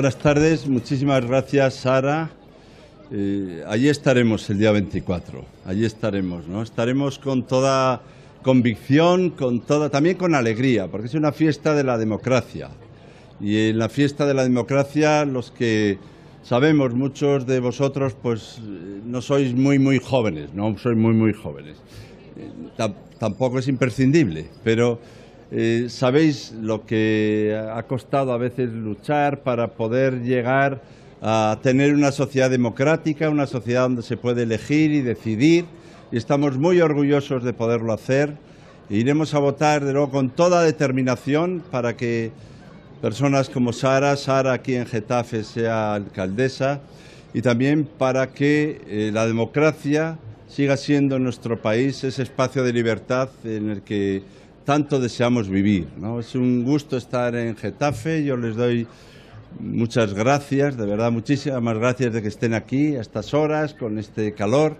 buenas tardes. Muchísimas gracias, Sara. Eh, allí estaremos el día 24. Allí estaremos, ¿no? Estaremos con toda convicción, con toda, también con alegría, porque es una fiesta de la democracia. Y en la fiesta de la democracia, los que sabemos, muchos de vosotros, pues eh, no sois muy, muy jóvenes, no sois muy, muy jóvenes. Eh, tampoco es imprescindible, pero eh, sabéis lo que ha costado a veces luchar para poder llegar a tener una sociedad democrática, una sociedad donde se puede elegir y decidir, y estamos muy orgullosos de poderlo hacer. Iremos a votar, de nuevo, con toda determinación para que personas como Sara, Sara aquí en Getafe sea alcaldesa, y también para que eh, la democracia siga siendo nuestro país ese espacio de libertad en el que tanto deseamos vivir. Es un gusto estar en Getafe, yo les doy muchas gracias, de verdad muchísimas gracias de que estén aquí a estas horas, con este calor.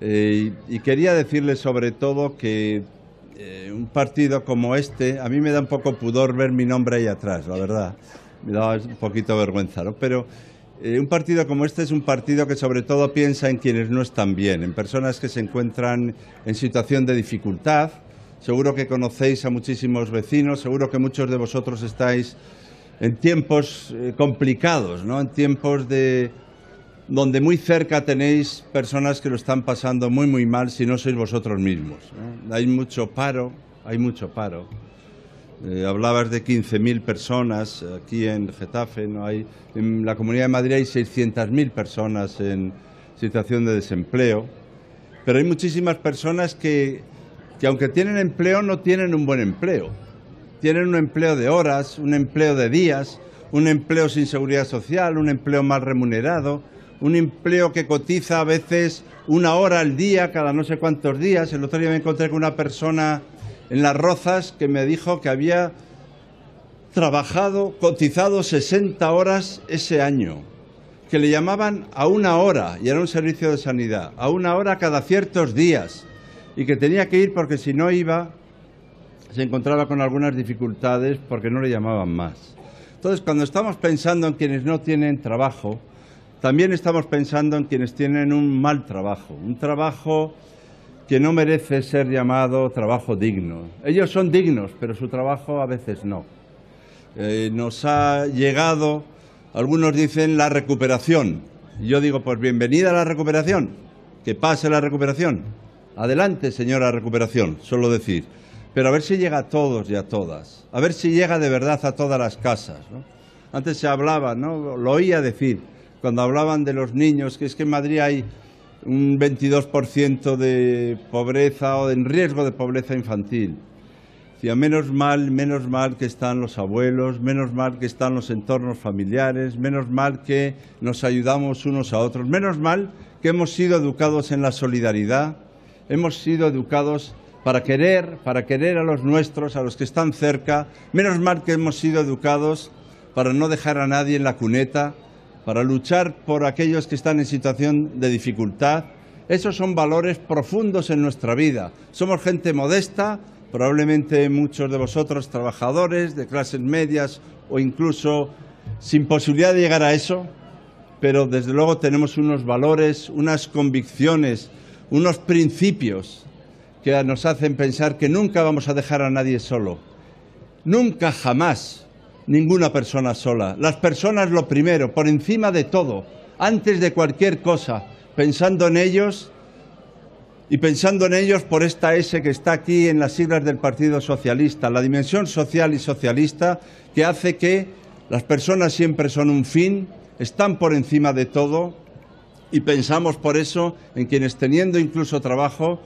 Eh, y quería decirles sobre todo que eh, un partido como este, a mí me da un poco pudor ver mi nombre ahí atrás, la verdad, me da un poquito vergüenza, ¿no? Pero eh, un partido como este es un partido que sobre todo piensa en quienes no están bien, en personas que se encuentran en situación de dificultad, seguro que conocéis a muchísimos vecinos, seguro que muchos de vosotros estáis en tiempos eh, complicados, ¿no? en tiempos de donde muy cerca tenéis personas que lo están pasando muy, muy mal si no sois vosotros mismos. Hay mucho paro, hay mucho paro. Eh, hablabas de 15.000 personas aquí en Getafe, ¿no? hay, en la Comunidad de Madrid hay 600.000 personas en situación de desempleo, pero hay muchísimas personas que que aunque tienen empleo no tienen un buen empleo. Tienen un empleo de horas, un empleo de días, un empleo sin seguridad social, un empleo mal remunerado, un empleo que cotiza a veces una hora al día, cada no sé cuántos días. El otro día me encontré con una persona en Las Rozas que me dijo que había trabajado, cotizado 60 horas ese año, que le llamaban a una hora, y era un servicio de sanidad, a una hora cada ciertos días, y que tenía que ir porque si no iba se encontraba con algunas dificultades porque no le llamaban más. Entonces, cuando estamos pensando en quienes no tienen trabajo, también estamos pensando en quienes tienen un mal trabajo, un trabajo que no merece ser llamado trabajo digno. Ellos son dignos, pero su trabajo a veces no. Eh, nos ha llegado, algunos dicen, la recuperación. Yo digo, pues bienvenida a la recuperación, que pase la recuperación. Adelante, señora recuperación, suelo decir. Pero a ver si llega a todos y a todas. A ver si llega de verdad a todas las casas. Antes se hablaba, ¿no? lo oía decir, cuando hablaban de los niños, que es que en Madrid hay un 22% de pobreza o en riesgo de pobreza infantil. Decía, menos mal, menos mal que están los abuelos, menos mal que están los entornos familiares, menos mal que nos ayudamos unos a otros, menos mal que hemos sido educados en la solidaridad, hemos sido educados para querer, para querer a los nuestros, a los que están cerca. Menos mal que hemos sido educados para no dejar a nadie en la cuneta, para luchar por aquellos que están en situación de dificultad. Esos son valores profundos en nuestra vida. Somos gente modesta, probablemente muchos de vosotros trabajadores de clases medias o incluso sin posibilidad de llegar a eso, pero desde luego tenemos unos valores, unas convicciones unos principios que nos hacen pensar que nunca vamos a dejar a nadie solo. Nunca, jamás, ninguna persona sola. Las personas lo primero, por encima de todo, antes de cualquier cosa, pensando en ellos y pensando en ellos por esta S que está aquí en las siglas del Partido Socialista, la dimensión social y socialista que hace que las personas siempre son un fin, están por encima de todo y pensamos por eso en quienes teniendo incluso trabajo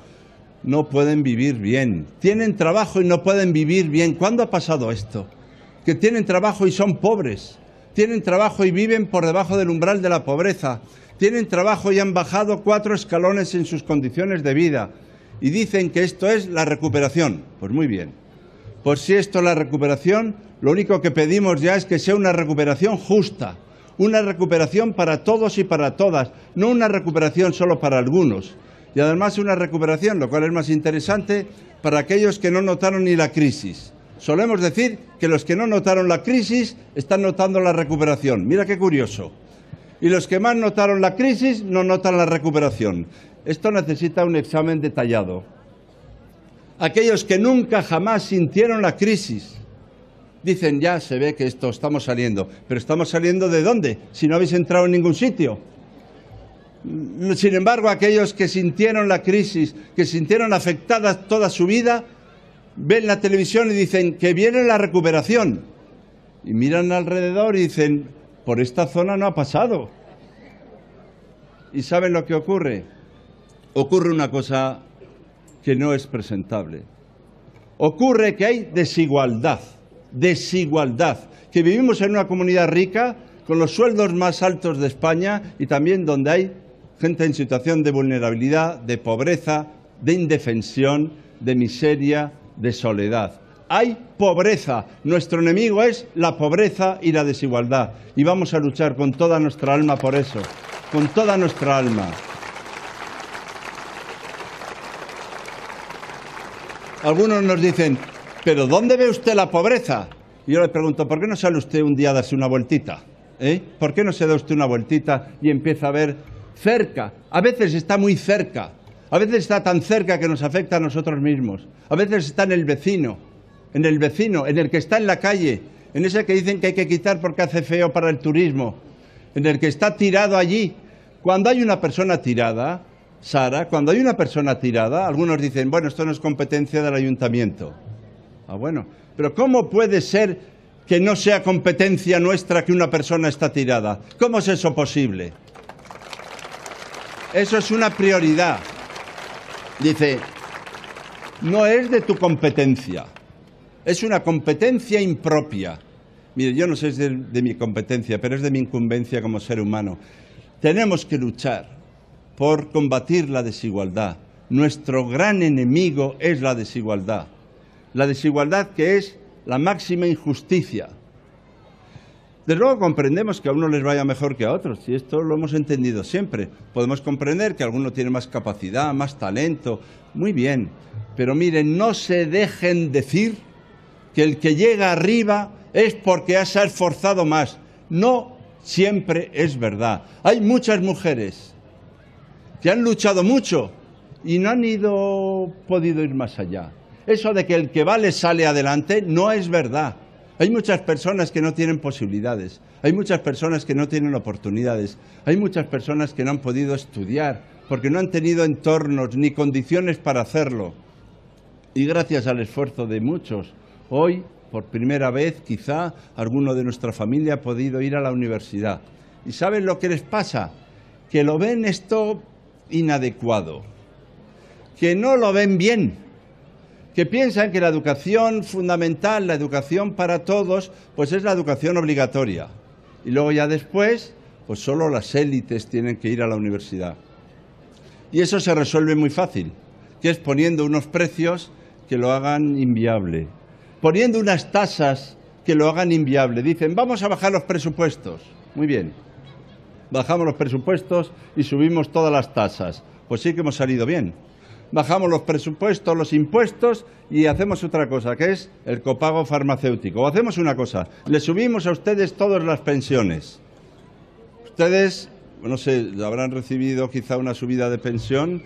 no pueden vivir bien. Tienen trabajo y no pueden vivir bien. ¿Cuándo ha pasado esto? Que tienen trabajo y son pobres. Tienen trabajo y viven por debajo del umbral de la pobreza. Tienen trabajo y han bajado cuatro escalones en sus condiciones de vida. Y dicen que esto es la recuperación. Pues muy bien. Por pues si esto es la recuperación, lo único que pedimos ya es que sea una recuperación justa. Una recuperación para todos y para todas, no una recuperación solo para algunos. Y además una recuperación, lo cual es más interesante, para aquellos que no notaron ni la crisis. Solemos decir que los que no notaron la crisis están notando la recuperación. Mira qué curioso. Y los que más notaron la crisis no notan la recuperación. Esto necesita un examen detallado. Aquellos que nunca jamás sintieron la crisis, dicen ya se ve que esto estamos saliendo. Pero estamos saliendo de dónde? Si no habéis entrado en ningún sitio. Mm, sin embargo, aquellos que sintieron la crisis, que sintieron afectada toda su vida, ven la televisión y dicen que viene la recuperación. Y miran alrededor y dicen, por esta zona no ha pasado. ¿Y saben lo que ocurre? Ocurre una cosa que no es presentable. Ocurre que hay desigualdad desigualdad, que vivimos en una comunidad rica con los sueldos más altos de España y también donde hay gente en situación de vulnerabilidad, de pobreza, de indefensión, de miseria, de soledad. Hay pobreza. Nuestro enemigo es la pobreza y la desigualdad. Y vamos a luchar con toda nuestra alma por eso, con toda nuestra alma. Algunos nos dicen, pero ¿dónde ve usted la pobreza? Y yo le pregunto, ¿por qué no sale usted un día a darse una vueltita? ¿Eh? ¿Por qué no se da usted una vueltita y empieza a ver cerca? A veces está muy cerca, a veces está tan cerca que nos afecta a nosotros mismos, a veces está en el vecino, en el vecino, en el que está en la calle, en ese que dicen que hay que quitar porque hace feo para el turismo, en el que está tirado allí. Cuando hay una persona tirada, Sara, cuando hay una persona tirada, algunos dicen, bueno, esto no es competencia del ayuntamiento. Ah, bueno. Pero ¿cómo puede ser que no sea competencia nuestra que una persona está tirada? ¿Cómo es eso posible? Eso es una prioridad. Dice, no es de tu competencia. Es una competencia impropia. Mire, yo no sé si es de, de mi competencia, pero es de mi incumbencia como ser humano. Tenemos que luchar por combatir la desigualdad. Nuestro gran enemigo es la desigualdad la desigualdad que es la máxima injusticia. Desde luego comprendemos que a uno les vaya mejor que a otros, y esto lo hemos entendido siempre. Podemos comprender que alguno tiene más capacidad, más talento, muy bien, pero miren, no se dejen decir que el que llega arriba es porque se ha esforzado más. No siempre es verdad. Hay muchas mujeres que han luchado mucho y no han ido, podido ir más allá. Eso de que el que vale sale adelante no es verdad. Hay muchas personas que no tienen posibilidades, hay muchas personas que no tienen oportunidades, hay muchas personas que no han podido estudiar porque no han tenido entornos ni condiciones para hacerlo. Y gracias al esfuerzo de muchos, hoy, por primera vez, quizá alguno de nuestra familia ha podido ir a la universidad. ¿Y saben lo que les pasa? Que lo ven esto inadecuado, que no lo ven bien que piensan que la educación fundamental, la educación para todos, pues es la educación obligatoria. Y luego ya después, pues solo las élites tienen que ir a la universidad. Y eso se resuelve muy fácil, que es poniendo unos precios que lo hagan inviable, poniendo unas tasas que lo hagan inviable. Dicen, vamos a bajar los presupuestos. Muy bien, bajamos los presupuestos y subimos todas las tasas. Pues sí que hemos salido bien bajamos los presupuestos, los impuestos y hacemos otra cosa, que es el copago farmacéutico. O hacemos una cosa, le subimos a ustedes todas las pensiones. Ustedes, no sé, habrán recibido quizá una subida de pensión,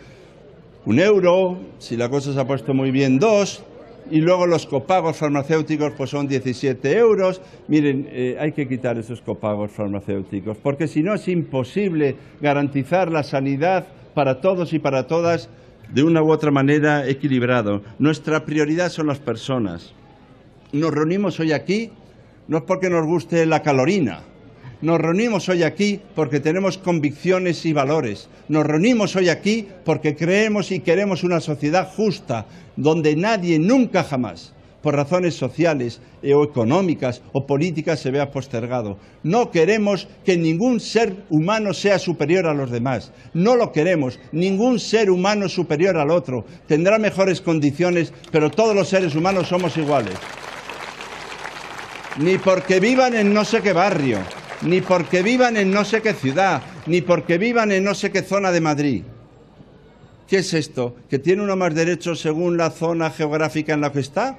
un euro, si la cosa se ha puesto muy bien, dos, y luego los copagos farmacéuticos pues son 17 euros. Miren, eh, hay que quitar esos copagos farmacéuticos, porque si no es imposible garantizar la sanidad para todos y para todas de una u otra manera equilibrado. Nuestra prioridad son las personas. Nos reunimos hoy aquí no es porque nos guste la calorina. Nos reunimos hoy aquí porque tenemos convicciones y valores. Nos reunimos hoy aquí porque creemos y queremos una sociedad justa, donde nadie nunca jamás por razones sociales eh, o económicas o políticas se vea postergado. No queremos que ningún ser humano sea superior a los demás. No lo queremos. Ningún ser humano superior al otro. Tendrá mejores condiciones, pero todos los seres humanos somos iguales. Ni porque vivan en no sé qué barrio, ni porque vivan en no sé qué ciudad, ni porque vivan en no sé qué zona de Madrid. ¿Qué es esto? ¿Que tiene uno más derechos según la zona geográfica en la que está?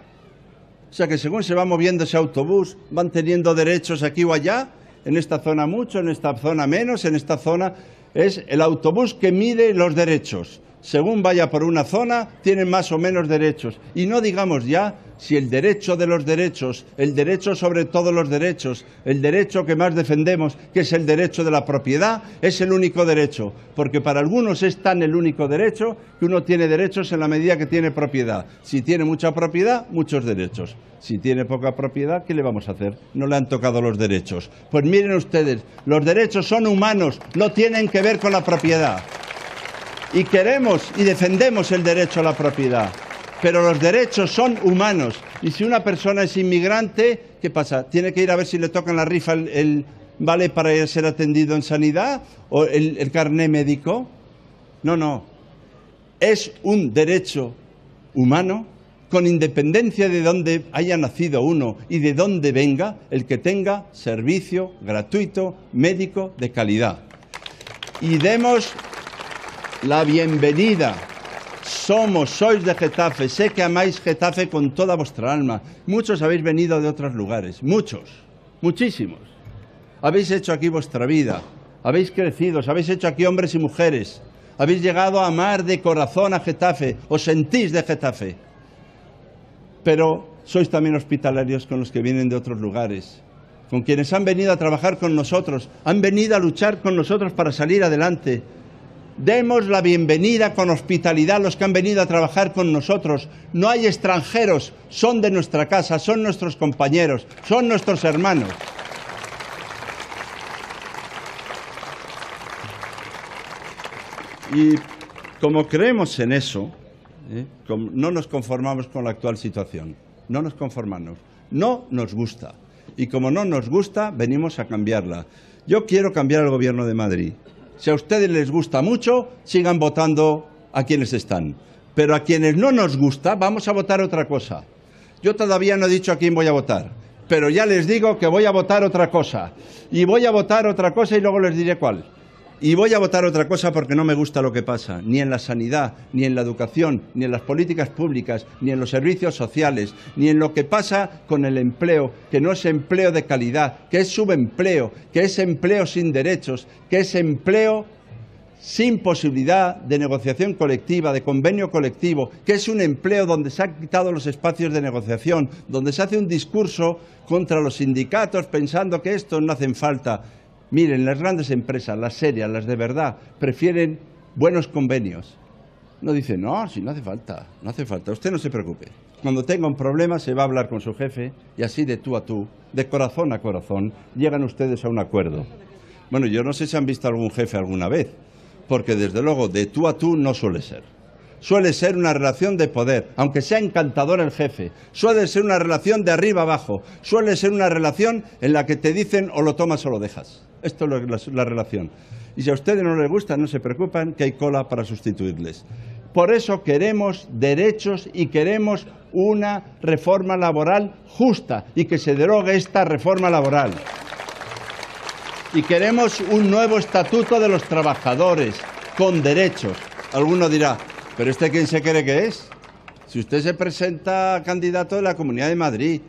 O sea que según se va moviendo ese autobús, van teniendo derechos aquí o allá, en esta zona mucho, en esta zona menos, en esta zona es el autobús que mide los derechos según vaya por una zona, tienen más o menos derechos. Y no digamos ya si el derecho de los derechos, el derecho sobre todos los derechos, el derecho que más defendemos, que es el derecho de la propiedad, es el único derecho, porque para algunos es tan el único derecho que uno tiene derechos en la medida que tiene propiedad. Si tiene mucha propiedad, muchos derechos. Si tiene poca propiedad, ¿qué le vamos a hacer? No le han tocado los derechos. Pues miren ustedes, los derechos son humanos, no tienen que ver con la propiedad y queremos y defendemos el derecho a la propiedad. Pero los derechos son humanos. Y si una persona es inmigrante, ¿qué pasa? ¿Tiene que ir a ver si le tocan la rifa el, vale para ser atendido en sanidad o el, el carné médico? No, no. Es un derecho humano con independencia de dónde haya nacido uno y de dónde venga, el que tenga servicio gratuito médico de calidad. Y demos la bienvenida. Somos, sois de Getafe, sé que amáis Getafe con toda vuestra alma. Muchos habéis venido de otros lugares, muchos, muchísimos. Habéis hecho aquí vuestra vida, habéis crecido, habéis hecho aquí hombres y mujeres, habéis llegado a amar de corazón a Getafe, os sentís de Getafe. Pero sois también hospitalarios con los que vienen de otros lugares, con quienes han venido a trabajar con nosotros, han venido a luchar con nosotros para salir adelante, Demos la bienvenida con hospitalidad a los que han venido a trabajar con nosotros. No hay extranjeros, son de nuestra casa, son nuestros compañeros, son nuestros hermanos. Y como creemos en eso, ¿eh? no nos conformamos con la actual situación, no nos conformamos, no nos gusta. Y como no nos gusta, venimos a cambiarla. Yo quiero cambiar el Gobierno de Madrid. Si a ustedes les gusta mucho, sigan votando a quienes están. Pero a quienes no nos gusta, vamos a votar otra cosa. Yo todavía no he dicho a quién voy a votar, pero ya les digo que voy a votar otra cosa. Y voy a votar otra cosa y luego les diré cuál. Y voy a votar otra cosa porque no me gusta lo que pasa, ni en la sanidad, ni en la educación, ni en las políticas públicas, ni en los servicios sociales, ni en lo que pasa con el empleo, que no es empleo de calidad, que es subempleo, que es empleo sin derechos, que es empleo sin posibilidad de negociación colectiva, de convenio colectivo, que es un empleo donde se han quitado los espacios de negociación, donde se hace un discurso contra los sindicatos pensando que estos no hacen falta. Miren, las grandes empresas, las serias, las de verdad, prefieren buenos convenios. No dicen, no, si no hace falta, no hace falta, usted no se preocupe. Cuando tenga un problema se va a hablar con su jefe y así de tú a tú, de corazón a corazón, llegan ustedes a un acuerdo. Bueno, yo no sé si han visto algún jefe alguna vez, porque desde luego de tú a tú no suele ser. Suele ser una relación de poder, aunque sea encantador el jefe. Suele ser una relación de arriba abajo. Suele ser una relación en la que te dicen o lo tomas o lo dejas. Esto es la, relación. Y si a ustedes no les gusta, no se preocupen, que hay cola para sustituirles. Por eso queremos derechos y queremos una reforma laboral justa y que se derogue esta reforma laboral. Y queremos un nuevo estatuto de los trabajadores con derechos. Alguno dirá, ¿pero este quién se cree que es? Si usted se presenta candidato de la Comunidad de Madrid,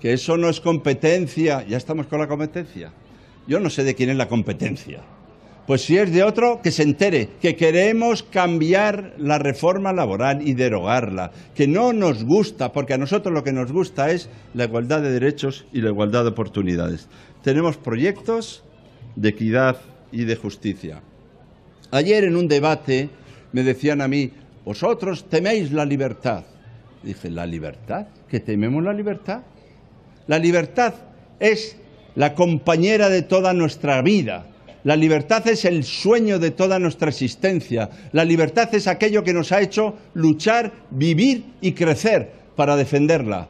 que eso no es competencia, ya estamos con la competencia. Yo no sé de quién es la competencia. Pues si es de otro, que se entere que queremos cambiar la reforma laboral y derogarla, que no nos gusta, porque a nosotros lo que nos gusta es la igualdad de derechos y la igualdad de oportunidades. Tenemos proyectos de equidad y de justicia. Ayer en un debate me decían a mí, vosotros teméis la libertad. Dije, ¿la libertad? ¿Que tememos la libertad? La libertad es la compañera de toda nuestra vida. La libertad es el sueño de toda nuestra existencia. La libertad es aquello que nos ha hecho luchar, vivir y crecer para defenderla.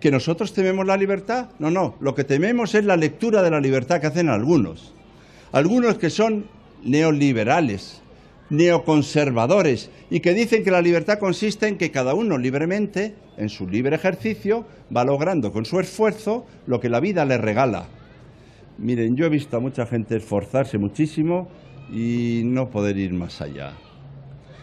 ¿Que nosotros tememos la libertad? No, no. Lo que tememos es la lectura de la libertad que hacen algunos. Algunos que son neoliberales, neoconservadores y que dicen que la libertad consiste en que cada uno libremente, en su libre ejercicio, va logrando con su esfuerzo lo que la vida le regala. Miren, yo he visto a mucha gente esforzarse muchísimo y no poder ir más allá.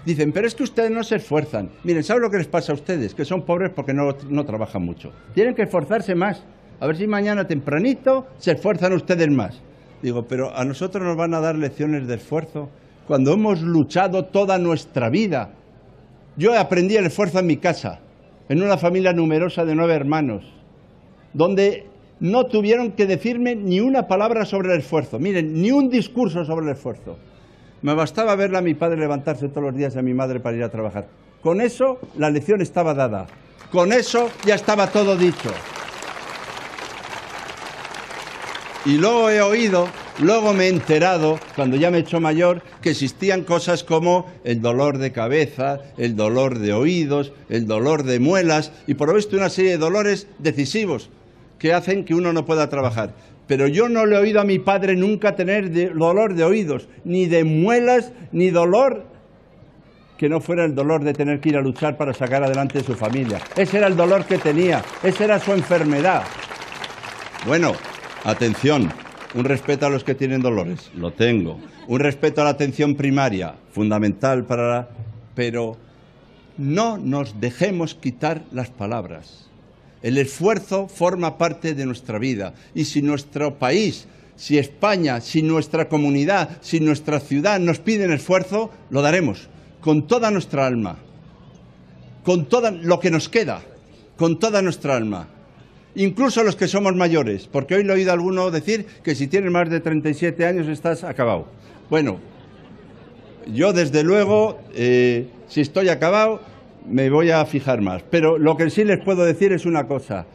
Dicen, pero es que ustedes no se esfuerzan. Miren, ¿saben lo que les pasa a ustedes? Que son pobres porque no, no trabajan mucho. Tienen que esforzarse más. A ver si mañana tempranito se esfuerzan ustedes más. Digo, pero a nosotros nos van a dar lecciones de esfuerzo cuando hemos luchado toda nuestra vida. Yo aprendí el esfuerzo en mi casa, en una familia numerosa de nueve hermanos, donde no tuvieron que decirme ni una palabra sobre el esfuerzo, miren, ni un discurso sobre el esfuerzo. Me bastaba verla a mi padre levantarse todos los días y a mi madre para ir a trabajar. Con eso la lección estaba dada, con eso ya estaba todo dicho. Y luego he oído, luego me he enterado, cuando ya me he mayor, que existían cosas como el dolor de cabeza, el dolor de oídos, el dolor de muelas y por lo visto una serie de dolores decisivos que hacen que uno no pueda trabajar. Pero yo no le he oído a mi padre nunca tener dolor de oídos, ni de muelas, ni dolor que no fuera el dolor de tener que ir a luchar para sacar adelante a su familia. Ese era el dolor que tenía, esa era su enfermedad. Bueno, atención, un respeto a los que tienen dolores, lo tengo. Un respeto a la atención primaria, fundamental para... La... Pero no nos dejemos quitar las palabras. El esfuerzo forma parte de nuestra vida y si nuestro país, si España, si nuestra comunidad, si nuestra ciudad nos piden esfuerzo, lo daremos con toda nuestra alma, con todo lo que nos queda, con toda nuestra alma. Incluso los que somos mayores, porque hoy lo he oído a alguno decir que si tienes más de 37 años estás acabado. Bueno, yo desde luego, eh, si estoy acabado, me voy a fijar más. Pero lo que sí les puedo decir es una cosa.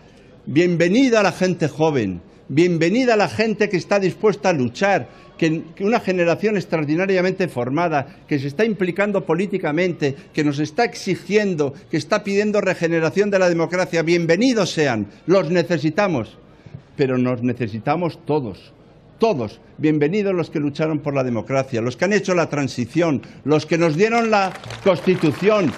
Bienvenida a la gente joven, bienvenida a la gente que está dispuesta a luchar, que, una generación extraordinariamente formada, que se está implicando políticamente, que nos está exigiendo, que está pidiendo regeneración de la democracia. Bienvenidos sean, los necesitamos, pero nos necesitamos todos todos. Bienvenidos los que lucharon por la democracia, los que han hecho la transición, los que nos dieron la Constitución,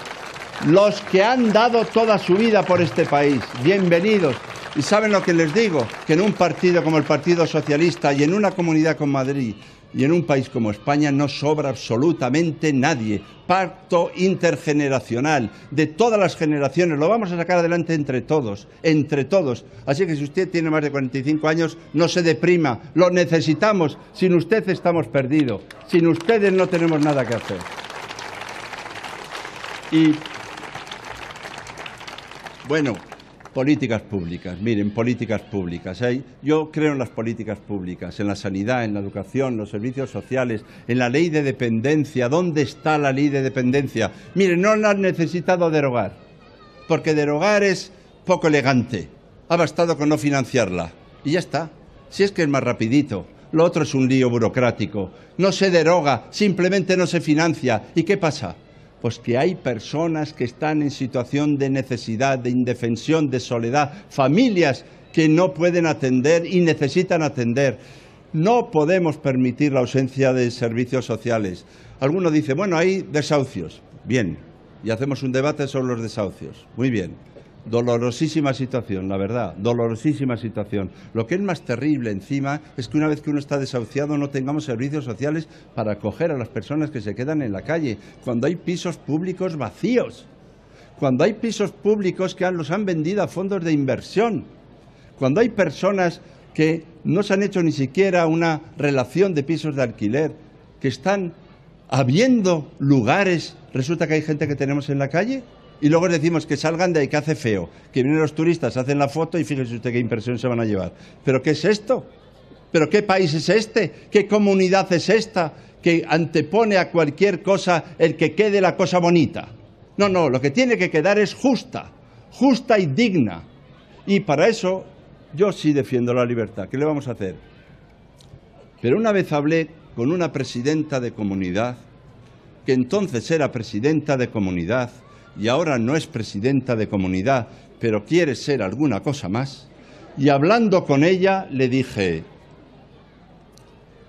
los que han dado toda su vida por este país. Bienvenidos. Y saben lo que les digo, que en un partido como el Partido Socialista y en una comunidad como Madrid y en un país como España no sobra absolutamente nadie. Pacto intergeneracional de todas las generaciones. Lo vamos a sacar adelante entre todos, entre todos. Así que si usted tiene más de 45 años, no se deprima. Lo necesitamos. Sin usted estamos perdidos. Sin ustedes no tenemos nada que hacer. Y bueno, políticas públicas. Miren, políticas públicas. ¿eh? Yo creo en las políticas públicas, en la sanidad, en la educación, en los servicios sociales, en la ley de dependencia. ¿Dónde está la ley de dependencia? Miren, no la han necesitado derogar, porque derogar es poco elegante. Ha bastado con no financiarla. Y ya está. Si es que es más rapidito. Lo otro es un lío burocrático. No se deroga, simplemente no se financia. ¿Y qué pasa? pues que hay personas que están en situación de necesidad, de indefensión, de soledad, familias que no pueden atender y necesitan atender. No podemos permitir la ausencia de servicios sociales. Alguno dice, bueno, hay desahucios. Bien, y hacemos un debate sobre los desahucios. Muy bien. Dolorosísima situación, la verdad, dolorosísima situación. Lo que es más terrible encima es que una vez que uno está desahuciado no tengamos servicios sociales para acoger a las personas que se quedan en la calle, cuando hay pisos públicos vacíos, cuando hay pisos públicos que los han vendido a fondos de inversión, cuando hay personas que no se han hecho ni siquiera una relación de pisos de alquiler, que están habiendo lugares, resulta que hay gente que tenemos en la calle y luego decimos que salgan de ahí, que hace feo, que vienen los turistas, hacen la foto y fíjese usted qué impresión se van a llevar. ¿Pero qué es esto? ¿Pero qué país es este? ¿Qué comunidad es esta que antepone a cualquier cosa el que quede la cosa bonita? No, no, lo que tiene que quedar es justa, justa y digna. Y para eso yo sí defiendo la libertad. ¿Qué le vamos a hacer? Pero una vez hablé con una presidenta de comunidad, que entonces era presidenta de comunidad, y ahora no es presidenta de comunidad, pero quiere ser alguna cosa más, y hablando con ella le dije,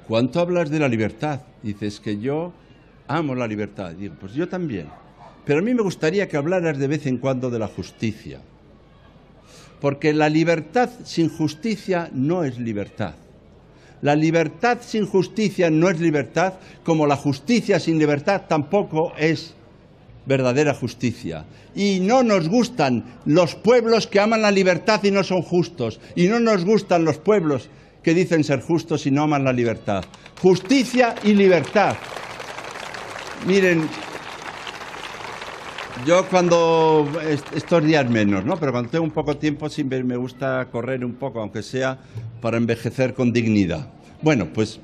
¿cuánto hablas de la libertad? Dices que yo amo la libertad. Digo, pues yo también. Pero a mí me gustaría que hablaras de vez en cuando de la justicia. Porque la libertad sin justicia no es libertad. La libertad sin justicia no es libertad, como la justicia sin libertad tampoco es verdadera justicia. Y no nos gustan los pueblos que aman la libertad y no son justos. Y no nos gustan los pueblos que dicen ser justos y no aman la libertad. Justicia y libertad. Miren, yo cuando, estos días menos, ¿no? Pero cuando tengo un poco tiempo siempre me gusta correr un poco, aunque sea para envejecer con dignidad. Bueno, pues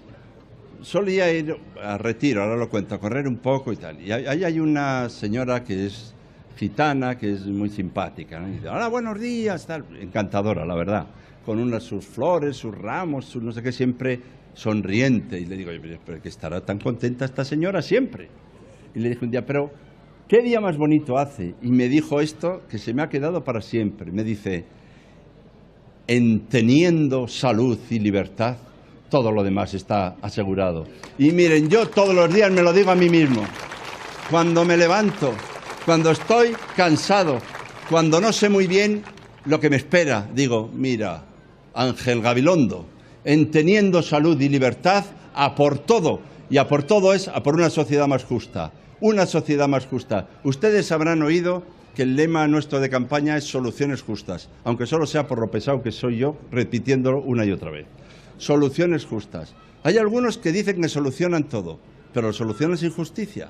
solía ir a retiro, ahora lo cuento, a correr un poco y tal. Y ahí hay una señora que es gitana, que es muy simpática. Y dice, hola, buenos días, Encantadora, la verdad. Con unas, sus flores, sus ramos, no sé qué, siempre sonriente. Y le digo, pero que estará tan contenta esta señora siempre. Y le dije un día, pero ¿qué día más bonito hace? Y me dijo esto que se me ha quedado para siempre. Me dice, en teniendo salud y libertad, todo lo demás está asegurado. Y miren, yo todos los días me lo digo a mí mismo. Cuando me levanto, cuando estoy cansado, cuando no sé muy bien lo que me espera, digo, mira, Ángel Gabilondo, en teniendo salud y libertad, a por todo. Y a por todo es a por una sociedad más justa. Una sociedad más justa. Ustedes habrán oído que el lema nuestro de campaña es soluciones justas, aunque solo sea por lo pesado que soy yo repitiéndolo una y otra vez soluciones justas. Hay algunos que dicen que solucionan todo, pero solucionan sin injusticia.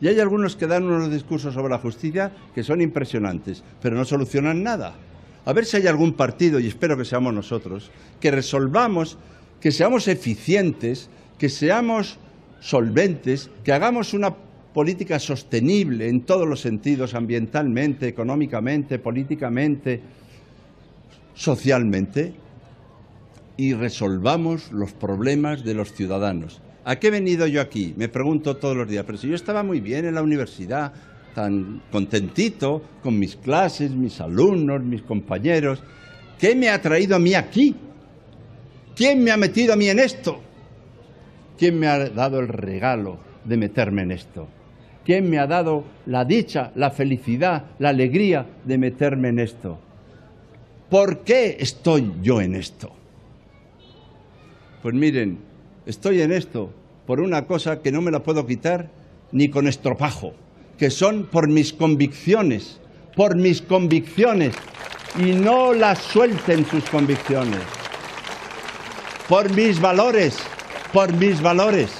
Y hay algunos que dan unos discursos sobre la justicia que son impresionantes, pero no solucionan nada. A ver si hay algún partido, y espero que seamos nosotros, que resolvamos, que seamos eficientes, que seamos solventes, que hagamos una política sostenible en todos los sentidos, ambientalmente, económicamente, políticamente, socialmente, y resolvamos los problemas de los ciudadanos. ¿A qué he venido yo aquí? Me pregunto todos los días, pero si yo estaba muy bien en la universidad, tan contentito con mis clases, mis alumnos, mis compañeros, ¿qué me ha traído a mí aquí? ¿Quién me ha metido a mí en esto? ¿Quién me ha dado el regalo de meterme en esto? ¿Quién me ha dado la dicha, la felicidad, la alegría de meterme en esto? ¿Por qué estoy yo en esto? Pues miren, estoy en esto por una cosa que no me la puedo quitar ni con estropajo, que son por mis convicciones, por mis convicciones, y no las suelten sus convicciones, por mis valores, por mis valores.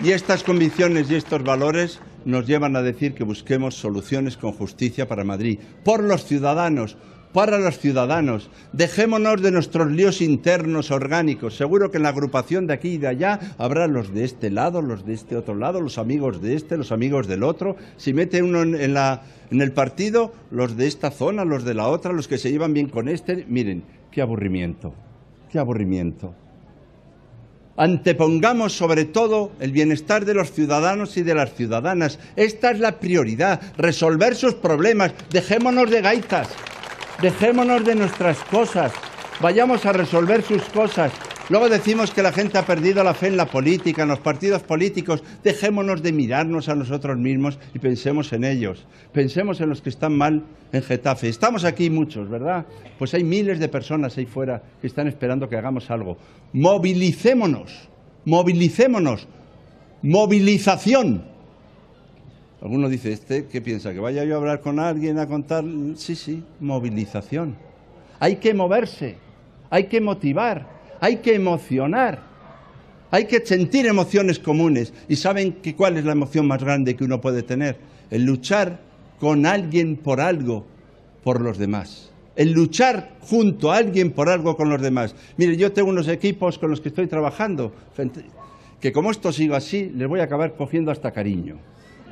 Y estas convicciones y estos valores nos llevan a decir que busquemos soluciones con justicia para Madrid, por los ciudadanos, para los ciudadanos. Dejémonos de nuestros líos internos orgánicos. Seguro que en la agrupación de aquí y de allá habrá los de este lado, los de este otro lado, los amigos de este, los amigos del otro. Si mete uno en, el partido, los de esta zona, los de la otra, los que se llevan bien con este. Miren, qué aburrimiento, qué aburrimiento. Antepongamos sobre todo el bienestar de los ciudadanos y de las ciudadanas. Esta es la prioridad, resolver sus problemas. Dejémonos de gaitas. Dejémonos de nuestras cosas, vayamos a resolver sus cosas. Luego decimos que la gente ha perdido la fe en la política, en los partidos políticos. Dejémonos de mirarnos a nosotros mismos y pensemos en ellos. Pensemos en los que están mal en Getafe. Estamos aquí muchos, ¿verdad? Pues hay miles de personas ahí fuera que están esperando que hagamos algo. Movilicémonos, movilicémonos. Movilización Alguno dice, ¿este qué piensa? ¿Que vaya yo a hablar con alguien a contar? Sí, sí, movilización. Hay que moverse, hay que motivar, hay que emocionar, hay que sentir emociones comunes. ¿Y saben que cuál es la emoción más grande que uno puede tener? El luchar con alguien por algo, por los demás. El luchar junto a alguien por algo con los demás. Mire, yo tengo unos equipos con los que estoy trabajando, que como esto siga así, les voy a acabar cogiendo hasta cariño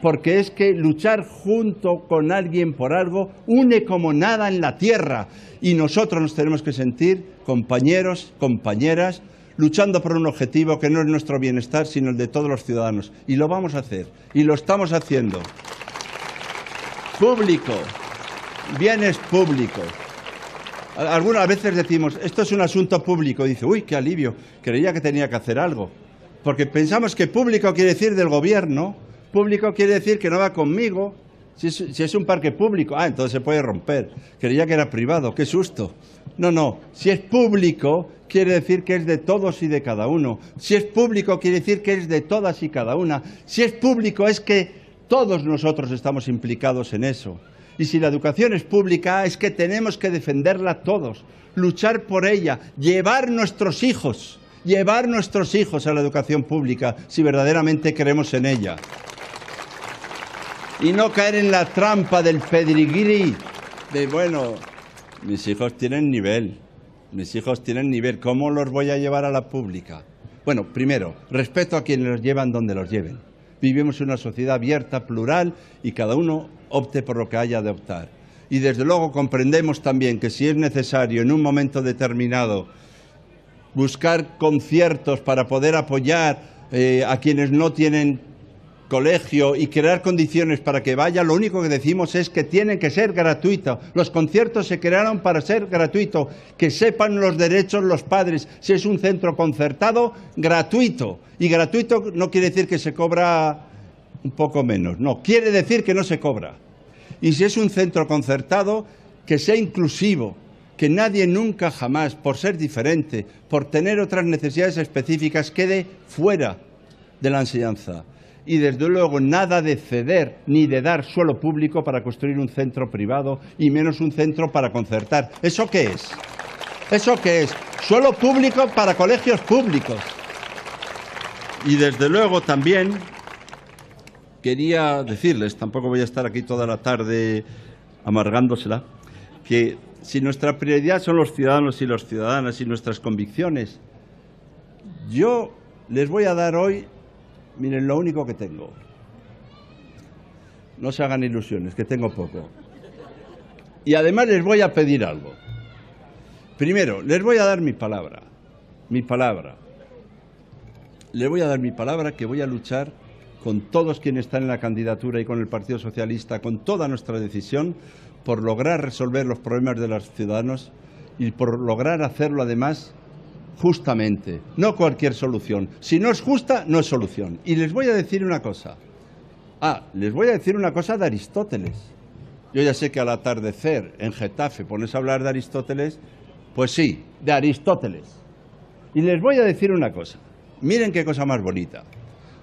porque es que luchar junto con alguien por algo une como nada en la tierra y nosotros nos tenemos que sentir compañeros, compañeras, luchando por un objetivo que no es nuestro bienestar, sino el de todos los ciudadanos. Y lo vamos a hacer, y lo estamos haciendo. Público, bienes públicos. Algunas veces decimos, esto es un asunto público, y dice, uy, qué alivio, creía que tenía que hacer algo. Porque pensamos que público quiere decir del gobierno, Público quiere decir que no va conmigo. Si es, un parque público, ah, entonces se puede romper. Creía que era privado, qué susto. No, no, si es público, quiere decir que es de todos y de cada uno. Si es público, quiere decir que es de todas y cada una. Si es público, es que todos nosotros estamos implicados en eso. Y si la educación es pública, es que tenemos que defenderla todos, luchar por ella, llevar nuestros hijos, llevar nuestros hijos a la educación pública, si verdaderamente creemos en ella y no caer en la trampa del pedigrí. de, bueno, mis hijos tienen nivel, mis hijos tienen nivel, ¿cómo los voy a llevar a la pública? Bueno, primero, respeto a quienes los llevan donde los lleven. Vivimos en una sociedad abierta, plural, y cada uno opte por lo que haya de optar. Y desde luego comprendemos también que si es necesario en un momento determinado buscar conciertos para poder apoyar eh, a quienes no tienen colegio y crear condiciones para que vaya, lo único que decimos es que tiene que ser gratuito. Los conciertos se crearon para ser gratuito. que sepan los derechos los padres. Si es un centro concertado, gratuito. Y gratuito no quiere decir que se cobra un poco menos, no, quiere decir que no se cobra. Y si es un centro concertado, que sea inclusivo, que nadie nunca jamás, por ser diferente, por tener otras necesidades específicas, quede fuera de la enseñanza y desde luego nada de ceder ni de dar suelo público para construir un centro privado y menos un centro para concertar. ¿Eso qué es? ¿Eso qué es? Suelo público para colegios públicos. Y desde luego también quería decirles, tampoco voy a estar aquí toda la tarde amargándosela, que si nuestra prioridad son los ciudadanos y las ciudadanas y nuestras convicciones, yo les voy a dar hoy Miren, lo único que tengo. No se hagan ilusiones, que tengo poco. Y además les voy a pedir algo. Primero, les voy a dar mi palabra. Mi palabra. Les voy a dar mi palabra que voy a luchar con todos quienes están en la candidatura y con el Partido Socialista, con toda nuestra decisión, por lograr resolver los problemas de los ciudadanos y por lograr hacerlo además justamente, no cualquier solución. Si no es justa, no es solución. Y les voy a decir una cosa. Ah, les voy a decir una cosa de Aristóteles. Yo ya sé que al atardecer en Getafe pones a hablar de Aristóteles, pues sí, de Aristóteles. Y les voy a decir una cosa. Miren qué cosa más bonita.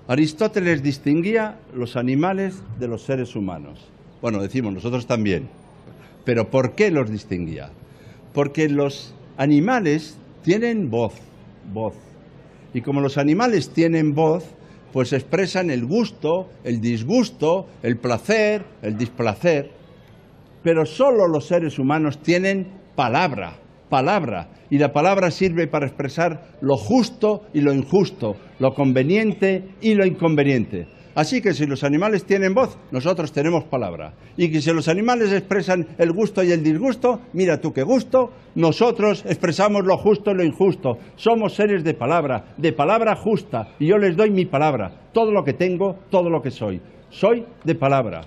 Aristóteles distinguía los animales de los seres humanos. Bueno, decimos nosotros también. Pero ¿por qué los distinguía? Porque los animales tienen voz, voz. Y como los animales tienen voz, pues expresan el gusto, el disgusto, el placer, el displacer. Pero solo los seres humanos tienen palabra, palabra. Y la palabra sirve para expresar lo justo y lo injusto, lo conveniente y lo inconveniente. Así que si los animales tienen voz, nosotros tenemos palabra. Y que si los animales expresan el gusto y el disgusto, mira tú qué gusto, nosotros expresamos lo justo y lo injusto. Somos seres de palabra, de palabra justa, y yo les doy mi palabra, todo lo que tengo, todo lo que soy. Soy de palabra.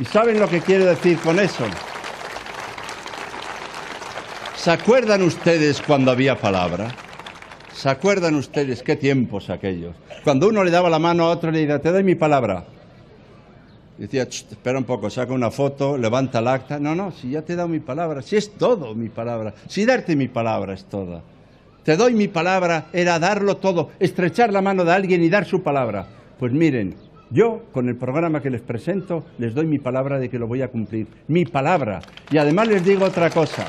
¿Y saben lo que quiero decir con eso? ¿Se acuerdan ustedes cuando había palabra? ¿Se acuerdan ustedes qué tiempos aquellos? Cuando uno le daba la mano a otro le decía, te doy mi palabra. decía, espera un poco, saca una foto, levanta el acta. No, no, si ya te he dado mi palabra, si es todo mi palabra, si darte mi palabra es toda. Te doy mi palabra era darlo todo, estrechar la mano de alguien y dar su palabra. Pues miren, yo, con el programa que les presento, les doy mi palabra de que lo voy a cumplir. Mi palabra. Y además les digo otra cosa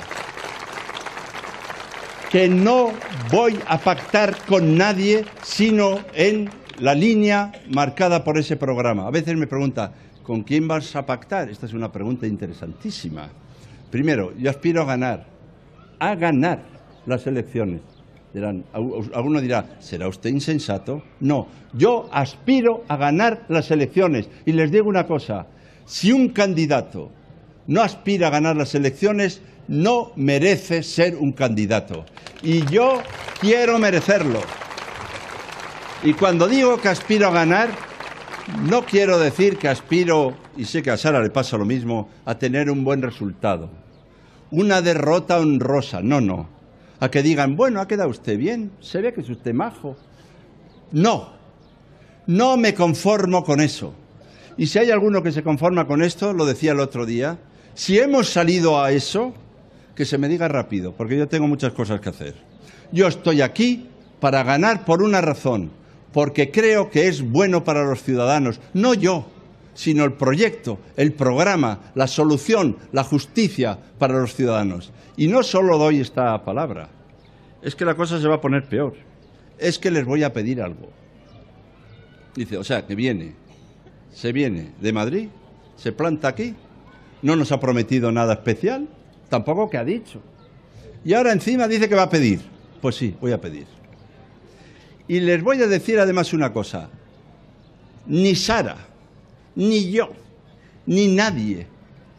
que no voy a pactar con nadie sino en la línea marcada por ese programa. A veces me pregunta, ¿con quién vas a pactar? Esta es una pregunta interesantísima. Primero, yo aspiro a ganar, a ganar las elecciones. alguno dirá, ¿será usted insensato? No, yo aspiro a ganar las elecciones. Y les digo una cosa, si un candidato no aspira a ganar las elecciones, no merece ser un candidato. Y yo quiero merecerlo. Y cuando digo que aspiro a ganar, no quiero decir que aspiro, y sé que a Sara le pasa lo mismo, a tener un buen resultado. Una derrota honrosa, no, no. A que digan, bueno, ha quedado usted bien, se ve que es usted majo. No, no me conformo con eso. Y si hay alguno que se conforma con esto, lo decía el otro día, si hemos salido a eso, que se me diga rápido, porque yo tengo muchas cosas que hacer. Yo estoy aquí para ganar por una razón, porque creo que es bueno para los ciudadanos, no yo, sino el proyecto, el programa, la solución, la justicia para los ciudadanos. Y no solo doy esta palabra, es que la cosa se va a poner peor, es que les voy a pedir algo. Dice, o sea, que viene, se viene de Madrid, se planta aquí, no nos ha prometido nada especial, Tampoco que ha dicho. Y ahora encima dice que va a pedir. Pues sí, voy a pedir. Y les voy a decir además una cosa. Ni Sara, ni yo, ni nadie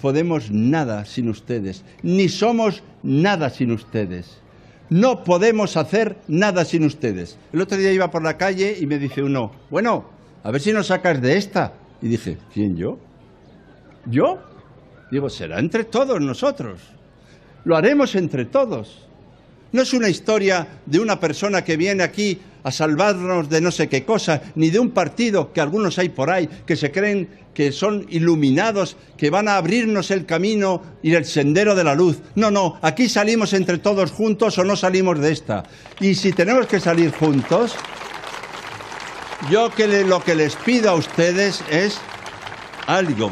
podemos nada sin ustedes, ni somos nada sin ustedes. No podemos hacer nada sin ustedes. El otro día iba por la calle y me dice uno, bueno, a ver si nos sacas de esta. Y dije, ¿quién yo? ¿Yo? Digo, será entre todos nosotros lo haremos entre todos. No es una historia de una persona que viene aquí a salvarnos de no sé qué cosa, ni de un partido que algunos hay por ahí, que se creen que son iluminados, que van a abrirnos el camino y el sendero de la luz. No, no, aquí salimos entre todos juntos o no salimos de esta. Y si tenemos que salir juntos, yo que lo que les pido a ustedes es algo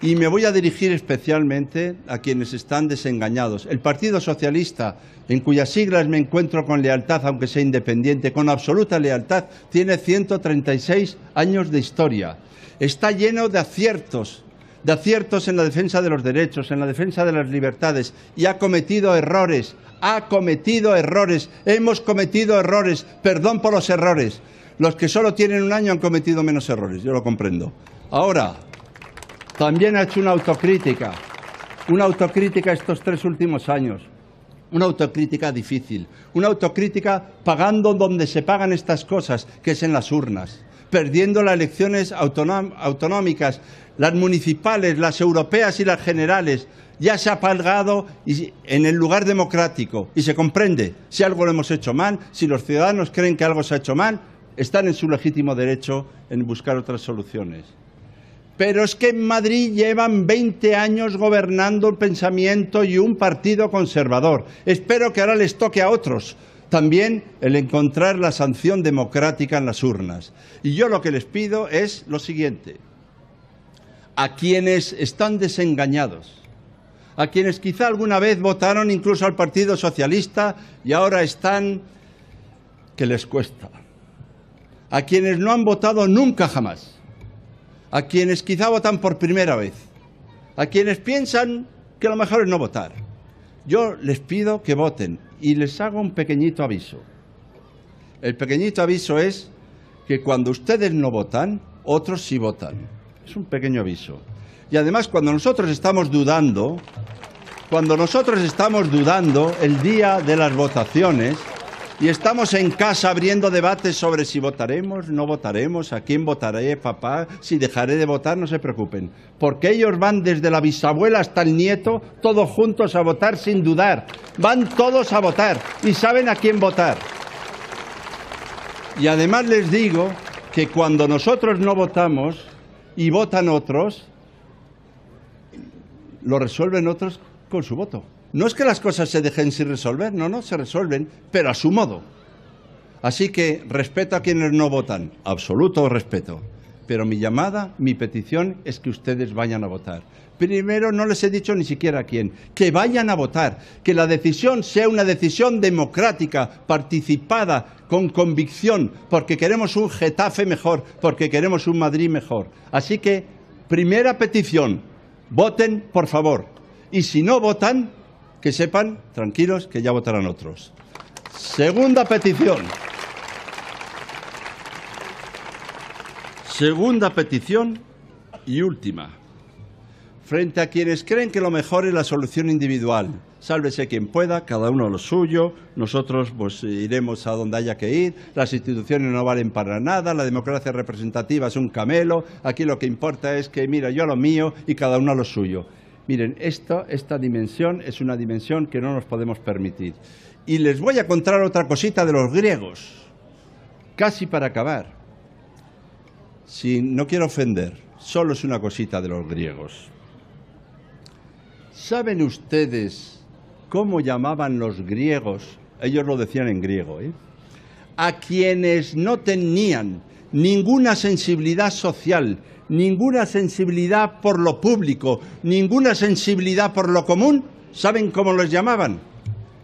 y me voy a dirigir especialmente a quienes están desengañados. El Partido Socialista, en cuyas siglas me encuentro con lealtad, aunque sea independiente, con absoluta lealtad, tiene 136 años de historia. Está lleno de aciertos, de aciertos en la defensa de los derechos, en la defensa de las libertades, y ha cometido errores, ha cometido errores, hemos cometido errores, perdón por los errores. Los que solo tienen un año han cometido menos errores, yo lo comprendo. Ahora, también ha hecho una autocrítica, una autocrítica estos tres últimos años, una autocrítica difícil, una autocrítica pagando donde se pagan estas cosas, que es en las urnas, perdiendo las elecciones autonómicas, las municipales, las europeas y las generales. Ya se ha pagado en el lugar democrático y se comprende si algo lo hemos hecho mal, si los ciudadanos creen que algo se ha hecho mal, están en su legítimo derecho en buscar otras soluciones. Pero es que en Madrid llevan 20 años gobernando el pensamiento y un partido conservador. Espero que ahora les toque a otros también el encontrar la sanción democrática en las urnas. Y yo lo que les pido es lo siguiente. A quienes están desengañados, a quienes quizá alguna vez votaron incluso al Partido Socialista y ahora están que les cuesta, a quienes no han votado nunca jamás, a quienes quizá votan por primera vez, a quienes piensan que lo mejor es no votar. Yo les pido que voten y les hago un pequeñito aviso. El pequeñito aviso es que cuando ustedes no votan, otros sí votan. Es un pequeño aviso. Y además cuando nosotros estamos dudando, cuando nosotros estamos dudando el día de las votaciones, y estamos en casa abriendo debates sobre si votaremos, no votaremos, a quién votaré, papá, si dejaré de votar, no se preocupen. Porque ellos van desde la bisabuela hasta el nieto, todos juntos a votar sin dudar. Van todos a votar y saben a quién votar. Y además les digo que cuando nosotros no votamos y votan otros, lo resuelven otros con su voto. No es que las cosas se dejen sin resolver, no, no, se resuelven, pero a su modo. Así que respeto a quienes no votan, absoluto respeto. Pero mi llamada, mi petición es que ustedes vayan a votar. Primero, no les he dicho ni siquiera a quién, que vayan a votar, que la decisión sea una decisión democrática, participada, con convicción, porque queremos un Getafe mejor, porque queremos un Madrid mejor. Así que, primera petición, voten por favor. Y si no votan, que sepan, tranquilos, que ya votarán otros. Segunda petición. Segunda petición y última. Frente a quienes creen que lo mejor es la solución individual, sálvese quien pueda, cada uno lo suyo, nosotros pues iremos a donde haya que ir, las instituciones no valen para nada, la democracia representativa es un camelo, aquí lo que importa es que mira yo a lo mío y cada uno a lo suyo. Miren, esta, esta dimensión es una dimensión que no nos podemos permitir. Y les voy a contar otra cosita de los griegos, casi para acabar. Si no quiero ofender, solo es una cosita de los griegos. ¿Saben ustedes cómo llamaban los griegos? Ellos lo decían en griego, ¿eh? A quienes no tenían ninguna sensibilidad social, ninguna sensibilidad por lo público, ninguna sensibilidad por lo común, ¿saben cómo los llamaban?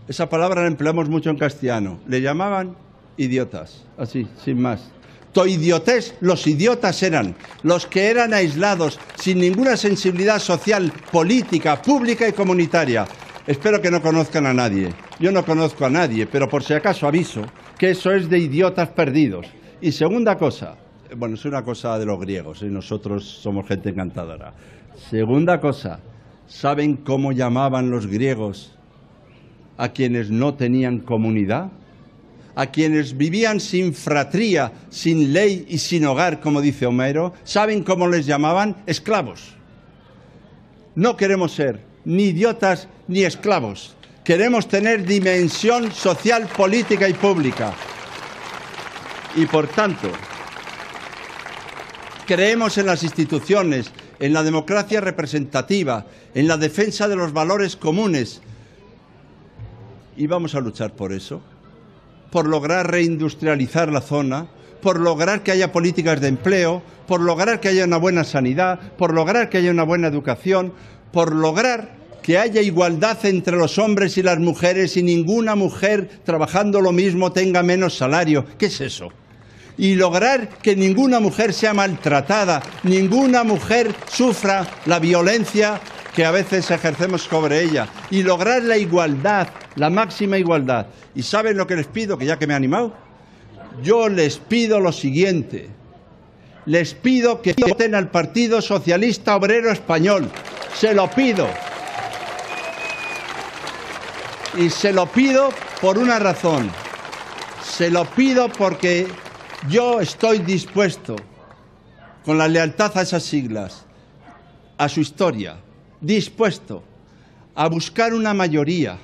Esa palabra la empleamos mucho en castellano. Le llamaban idiotas, así, sin más. idiotes, los idiotas eran, los que eran aislados, sin ninguna sensibilidad social, política, pública y comunitaria. Espero que no conozcan a nadie. Yo no conozco a nadie, pero por si acaso aviso que eso es de idiotas perdidos. Y segunda cosa, bueno, es una cosa de los griegos, y ¿eh? nosotros somos gente encantadora. Segunda cosa, ¿saben cómo llamaban los griegos a quienes no tenían comunidad? A quienes vivían sin fratría, sin ley y sin hogar, como dice Homero, ¿saben cómo les llamaban? Esclavos. No queremos ser ni idiotas ni esclavos. Queremos tener dimensión social, política y pública. Y por tanto, Creemos en las instituciones, en la democracia representativa, en la defensa de los valores comunes. Y vamos a luchar por eso, por lograr reindustrializar la zona, por lograr que haya políticas de empleo, por lograr que haya una buena sanidad, por lograr que haya una buena educación, por lograr que haya igualdad entre los hombres y las mujeres y ninguna mujer trabajando lo mismo tenga menos salario. ¿Qué es eso? y lograr que ninguna mujer sea maltratada, ninguna mujer sufra la violencia que a veces ejercemos sobre ella y lograr la igualdad, la máxima igualdad. ¿Y saben lo que les pido? Que ya que me he animado, yo les pido lo siguiente. Les pido que voten al Partido Socialista Obrero Español. Se lo pido. Y se lo pido por una razón. Se lo pido porque yo estoy dispuesto, con la lealtad a esas siglas, a su historia, dispuesto a buscar una mayoría,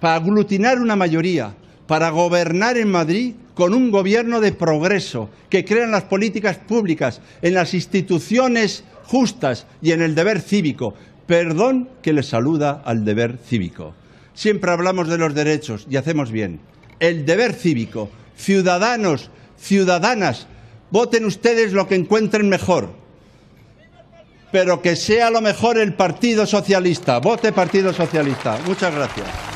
para aglutinar una mayoría, para gobernar en Madrid con un gobierno de progreso, que crea en las políticas públicas, en las instituciones justas y en el deber cívico. Perdón que le saluda al deber cívico. Siempre hablamos de los derechos y hacemos bien. El deber cívico, ciudadanos ciudadanas. Voten ustedes lo que encuentren mejor, pero que sea lo mejor el Partido Socialista. Vote Partido Socialista. Muchas gracias.